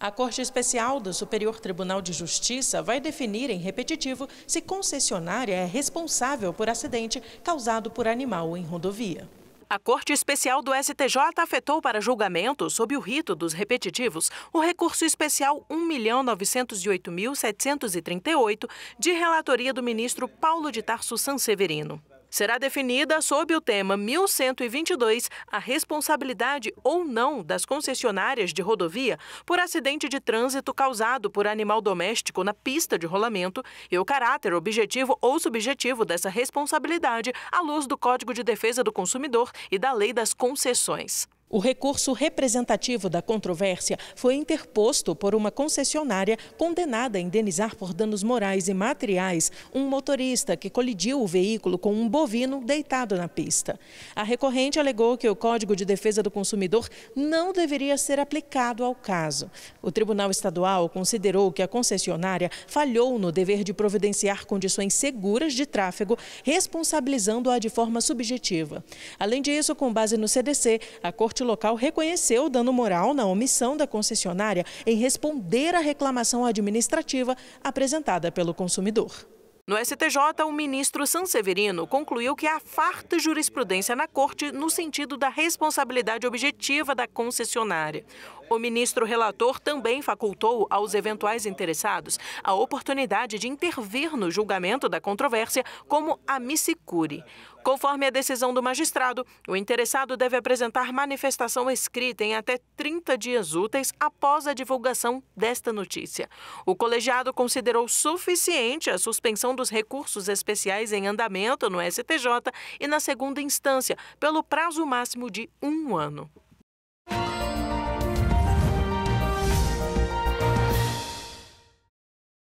A Corte Especial do Superior Tribunal de Justiça vai definir em repetitivo se concessionária é responsável por acidente causado por animal em rodovia. A Corte Especial do STJ afetou para julgamento, sob o rito dos repetitivos, o recurso especial 1.908.738, de relatoria do ministro Paulo de Tarso Sanseverino. Será definida, sob o tema 1122, a responsabilidade ou não das concessionárias de rodovia por acidente de trânsito causado por animal doméstico na pista de rolamento e o caráter objetivo ou subjetivo dessa responsabilidade à luz do Código de Defesa do Consumidor e da Lei das Concessões. O recurso representativo da controvérsia foi interposto por uma concessionária condenada a indenizar por danos morais e materiais um motorista que colidiu o veículo com um bovino deitado na pista. A recorrente alegou que o Código de Defesa do Consumidor não deveria ser aplicado ao caso. O Tribunal Estadual considerou que a concessionária falhou no dever de providenciar condições seguras de tráfego, responsabilizando-a de forma subjetiva. Além disso, com base no CDC, a Corte Corte Local reconheceu o dano moral na omissão da concessionária em responder à reclamação administrativa apresentada pelo consumidor. No STJ, o ministro Sanseverino concluiu que há farta jurisprudência na Corte no sentido da responsabilidade objetiva da concessionária. O ministro relator também facultou aos eventuais interessados a oportunidade de intervir no julgamento da controvérsia como amici curiae. Conforme a decisão do magistrado, o interessado deve apresentar manifestação escrita em até 30 dias úteis após a divulgação desta notícia. O colegiado considerou suficiente a suspensão dos recursos especiais em andamento no STJ e na segunda instância, pelo prazo máximo de um ano.